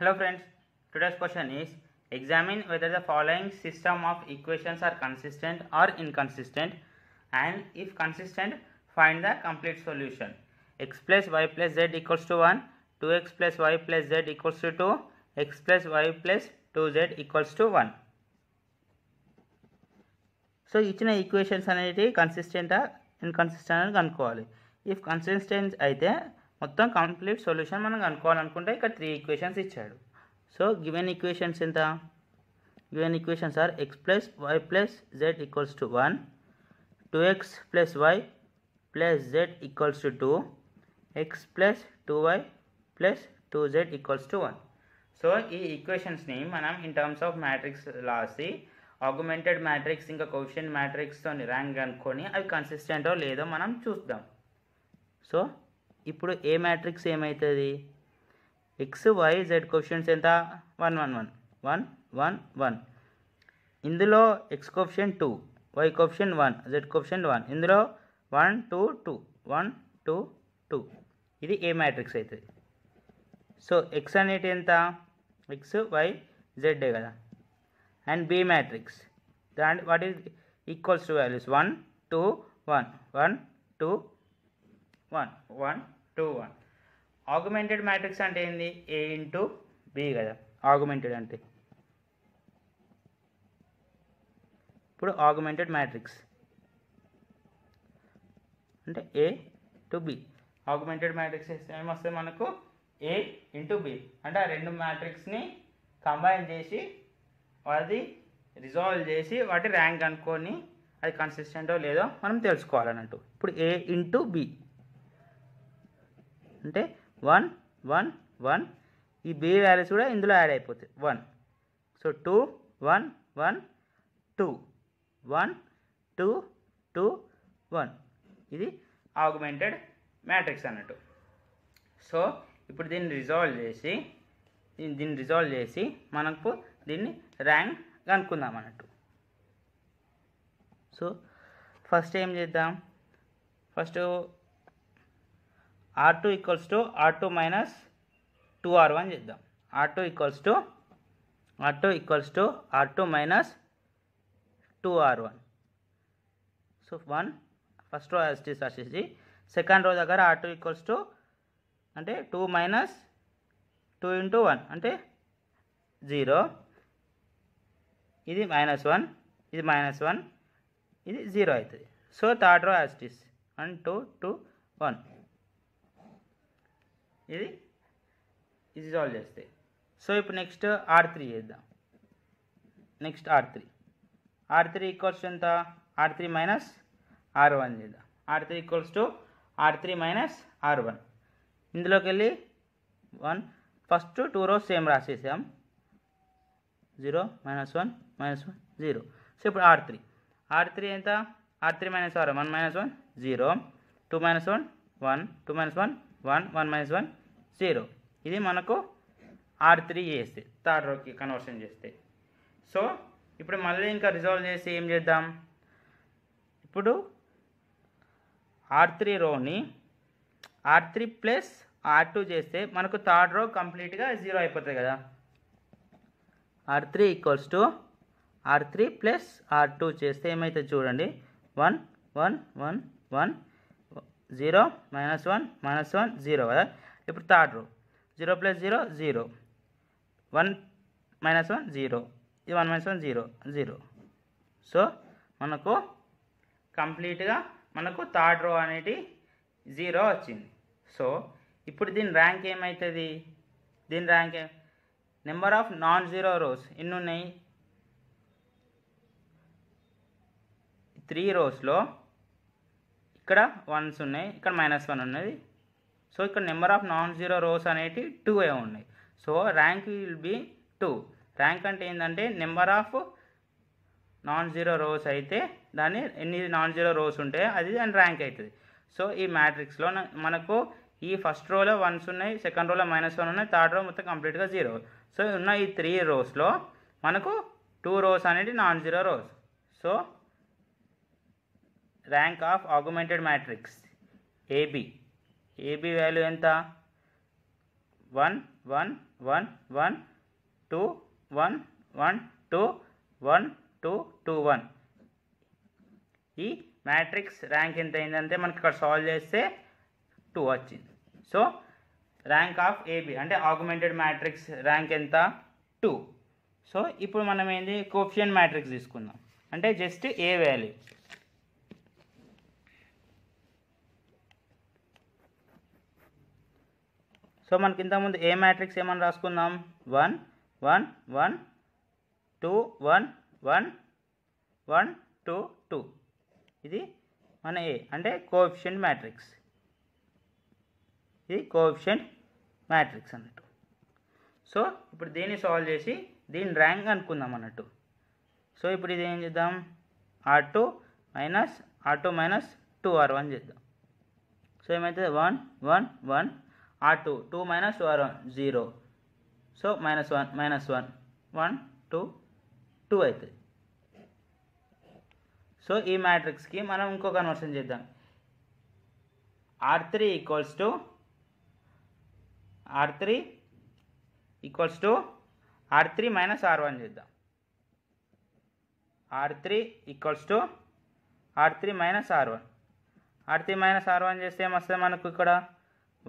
Hello friends, today's question is examine whether the following system of equations are consistent or inconsistent and if consistent find the complete solution x plus y plus z equals to 1 2x plus y plus z equals to 2 x plus y plus 2z equals to 1 So, so ఇచ్చిన equations అనేవి కన్సిస్టెంటా inconsistent అని కనుక్కోవాలి If consistent either మొత్తం complete solution మనం కనుక్కోవాలనుకుంటే ఇక్కడ three equations ఇచ్చాడు సో గివెన్ ఈక్వేషన్స్ ఎంత given equations are x plus y plus z equals to one two x plus y plus z equals to two x plus two y plus two z equals to one so ఈ ఈక్వేషన్స్ని మనం in terms of matrix రాసి augmented matrix ఇంకా question మ్యాట్రిక్స్తో rank కనుక్కొని అవి కన్సిస్టెంటో లేదో మనం చూద్దాం సో ఇప్పుడు ఏ మ్యాట్రిక్స్ ఏమవుతుంది ఎక్స్ వై జెడ్ క్వశ్చన్స్ ఎంత one one one one one one ఇందులో x question two y question one z question one ఇందులో one two two one two two ఇది ఏ మ్యాట్రిక్స్ అవుతుంది సో ఎక్స్ అనేటి ఎంత x y జెడ్డే కదా and B matrix దాని what is equals to values one two one one two one one two one augmented matrix అంటే ఏంది A into B కదా ఆగ్మెంటెడ్ అంటే ఇప్పుడు ఆగ్మెంటెడ్ మ్యాట్రిక్స్ అంటే A to B augmented matrix ఏమొస్తుంది మనకు ఏ ఇంటూ బి అంటే ఆ రెండు మ్యాట్రిక్స్ని కంబైన్ చేసి అది రిజాల్వ్ చేసి వాటి ర్యాంక్ అనుకొని అది కన్సిస్టెంటో లేదో మనం తెలుసుకోవాలన్నట్టు ఇప్పుడు ఏ ఇంటూ బి అంటే వన్ వన్ వన్ ఈ బి వాల్యూస్ కూడా ఇందులో యాడ్ అయిపోతాయి one so two one one two one two two one ఇది ఆగ్మెంటెడ్ మ్యాట్రిక్స్ అన్నట్టు సో ఇప్పుడు దీన్ని రిజాల్వ్ చేసి దీన్ని రిజాల్వ్ చేసి మనకు దీన్ని ర్యాంక్ కనుక్కుందాం అన్నట్టు సో ఫస్ట్ ఏం చేద్దాం first R two equals to R two minus two R one చేద్దాం R two equals to R two equals to R two minus two R one so one first row ఎస్టీ సాసేసి second row దగ్గర R two equals to అంటే two minus two into one అంటే zero ఇది minus one ఇది minus one ఇది zero అవుతుంది so third row as it is one two two one ఇది ఇది సాల్వ్ చేస్తే సో ఇప్పుడు నెక్స్ట్ ఆర్ త్రీ చేద్దాం next R three R three equals ఎంత R three minus R one చేద్దాం R three equals to R three minus R one ఇందులోకి వెళ్ళి one first two rows same రాసేసాం zero minus one minus one zero so ఇప్పుడు R three R three ఎంత R three minus R one minus one zero two minus one one two minus one one one minus one zero ఇది మనకు R three ఏసీ third రోకి conversion చేస్తే so ఇప్పుడు మళ్ళీ ఇంకా రిజాల్వ్ చేసి ఏం చేద్దాం ఇప్పుడు ఆర్ త్రీ రోని R three plus R two చేస్తే మనకు థర్డ్ రో కంప్లీట్గా జీరో అయిపోతుంది కదా R three equals to R three plus R two చేస్తే ఏమైతే చూడండి one one one one zero minus one minus one zero కదా ఇప్పుడు third row zero plus zero zero one minus one zero ఇది one minus one zero zero so మనకు కంప్లీట్గా మనకు third రో అనేది జీరో వచ్చింది సో ఇప్పుడు దీని ర్యాంక్ ఏమవుతుంది దీని rank number of non zero rows ఎన్ని ఉన్నాయి త్రీ రోస్లో ఇక్కడ వన్స్ ఉన్నాయి ఇక్కడ మైనస్ వన్ ఉన్నది సో ఇక్కడ number of non zero rows అనేవి టూ ఏ ఉన్నాయి so rank will be two rank అంటే ఏంటంటే number of non zero rows అయితే దాన్ని ఎన్ని నాన్ జీరో రోస్ ఉంటే అది దాని ర్యాంక్ అవుతుంది సో ఈ మ్యాట్రిక్స్లో మనకు ఈ ఫస్ట్ రోలో వన్స్ ఉన్నాయి సెకండ్ రోలో మైనస్ వన్ ఉన్నాయి థర్డ్ రో మొత్తం కంప్లీట్గా జీరో సో ఉన్న ఈ త్రీ రోస్లో మనకు టూ రోస్ అనేది non zero rows so rank of augmented matrix AB AB value ఎంత one one one one two one one two one two two one ఈ మ్యాట్రిక్స్ ర్యాంక్ ఎంత అయిందంటే మనకి ఇక్కడ సాల్వ్ చేస్తే టూ వచ్చింది సో ర్యాంక్ ఆఫ్ ఏబి అంటే augmented matrix rank ఎంత టూ సో ఇప్పుడు మనం ఏంది కోఫియన్ మ్యాట్రిక్స్ తీసుకుందాం అంటే జస్ట్ ఏ వాల్యూ సో మనకి ఇంతకుముందు ఏ మ్యాట్రిక్స్ ఏమని రాసుకుందాం one one one two one one one two two ఇది మన ఏ అంటే కోఎఫిషియంట్ మ్యాట్రిక్స్ ఇది కోఎఫిషియంట్ మ్యాట్రిక్స్ అన్నట్టు సో ఇప్పుడు దీన్ని సాల్వ్ చేసి దీని ర్యాంక్ అనుకుందాం అన్నట్టు సో ఇప్పుడు ఇది ఏం చేద్దాం R two minus R two minus two R one చేద్దాం సో ఏమవుతుంది one one one R two two minus R one zero so minus one minus one one two two అవుతుంది సో ఈ మ్యాట్రిక్స్కి మనం ఇంకో కన్వర్షన్ చేద్దాం R three equals to R three equals to R three minus R one చేద్దాం R three equals to R three minus R one R three minus R one చేస్తే ఏమొస్తుంది మనకు ఇక్కడ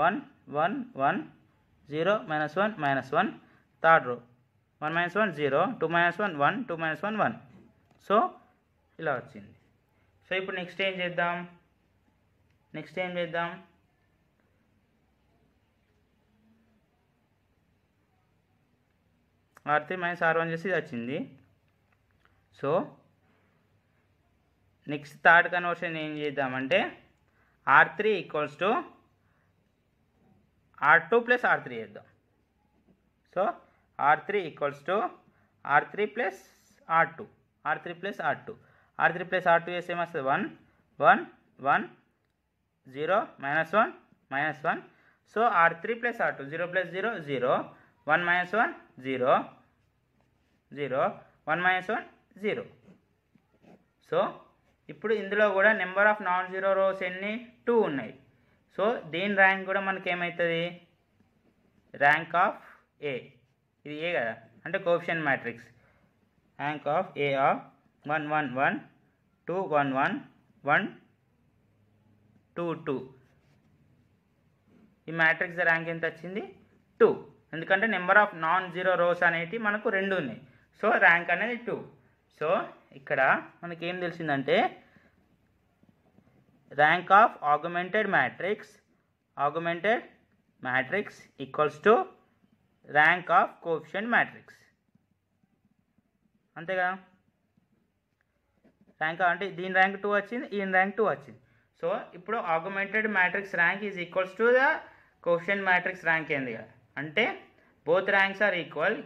one one one zero minus one minus one third row one minus one zero two minus one one two minus one one so ఇలా వచ్చింది so ఇప్పుడు next ఏం చేద్దాం next ఏం చేద్దాం R three minus R one చేసి వచ్చింది so next third conversion ఏం చేద్దామంటే R three equals to R two plus R three వేద్దాం so R three equals to R three plus R two R three plus R two R three plus R two చేస్తే ఏమొస్తుంది one one one zero minus one minus one so R three plus R two zero plus zero zero one minus one zero zero one minus one zero so ఇప్పుడు ఇందులో కూడా number of non zero rows ఎన్ని two ఉన్నాయి so దీని rank కూడా మనకి ఏమవుతుంది rank of ఏ ఇది ఏ కదా అంటే coefficient matrix rank of A of one one one two one one one two two ఈ మ్యాట్రిక్స్ ర్యాంక్ ఎంత వచ్చింది టూ ఎందుకంటే number of non zero rows అనేవి మనకు రెండు ఉన్నాయి సో ర్యాంక్ అనేది టూ సో ఇక్కడ మనకేం తెలిసిందంటే rank of augmented matrix augmented matrix equals to rank of coefficient matrix అంతే కదా ర్యాంక్ అంటే దీని ర్యాంక్ టూ వచ్చింది ఈయన ర్యాంక్ టూ వచ్చింది సో ఇప్పుడు augmented matrix rank is equals to the coefficient matrix rank ఏంది కదా అంటే బోత్ ర్యాంక్స్ ఆర్ ఈక్వల్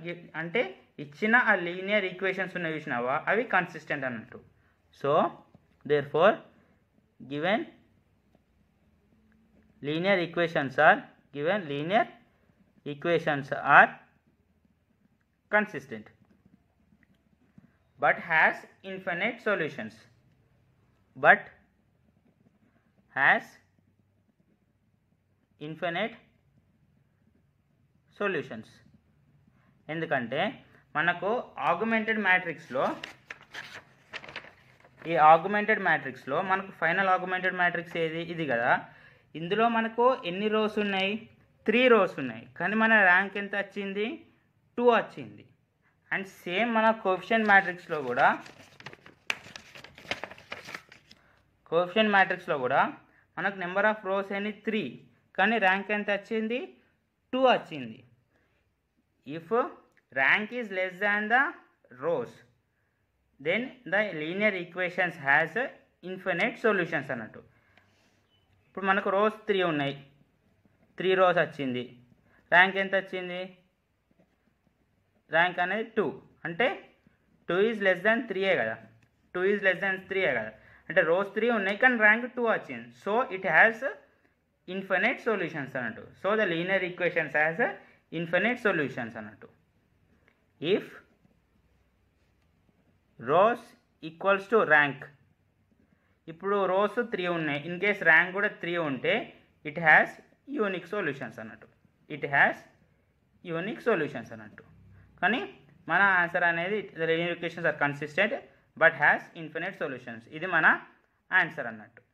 అంటే ఇచ్చిన ఆ లీనియర్ ఈక్వేషన్స్ ఉన్నవి చూసినావా అవి కన్సిస్టెంట్ అన్నట్టు so therefore given linear equations are given linear equations are consistent but has infinite solutions but has infinite solutions. In solutions ఎందుకంటే augmented matrix law ఈ augmented మ్యాట్రిక్స్లో మనకు ఫైనల్ ఆగ్యుమెంటెడ్ మ్యాట్రిక్స్ ఏది ఇది కదా ఇందులో మనకు ఎన్ని రోస్ ఉన్నాయి త్రీ రోస్ ఉన్నాయి కానీ మన ర్యాంక్ ఎంత వచ్చింది టూ వచ్చింది అండ్ సేమ్ మన కోఫిషన్ మ్యాట్రిక్స్లో కూడా కోఫిషన్ మ్యాట్రిక్స్లో కూడా మనకు నెంబర్ ఆఫ్ రోస్ అని త్రీ కానీ ర్యాంక్ ఎంత వచ్చింది టూ వచ్చింది if rank is less than the rows then the linear equations has infinite solutions అన్నట్టు ఇప్పుడు మనకు రోస్ త్రీ ఉన్నాయి త్రీ రోస్ వచ్చింది ర్యాంక్ ఎంత వచ్చింది ర్యాంక్ అనేది టూ అంటే టూ ఈజ్ లెస్ దాన్ త్రీయే కదా టూ ఈజ్ లెస్ దాన్ త్రీయే కదా అంటే రోస్ త్రీ ఉన్నాయి కానీ ర్యాంక్ టూ వచ్చింది so it has infinite solutions అన్నట్టు so the linear equations has infinite solutions అన్నట్టు if rows equals to rank ఇప్పుడు రోస్ త్రీ ఉన్నాయి ఇన్ కేస్ ర్యాంక్ కూడా త్రీ ఉంటే ఇట్ హ్యాస్ యూనిక్ సొల్యూషన్స్ అన్నట్టు ఇట్ హ్యాస్ యూనిక్ సొల్యూషన్స్ అన్నట్టు కానీ మన ఆన్సర్ అనేది unique equations are consistent but has infinite solutions ఇది మన ఆన్సర్ అన్నట్టు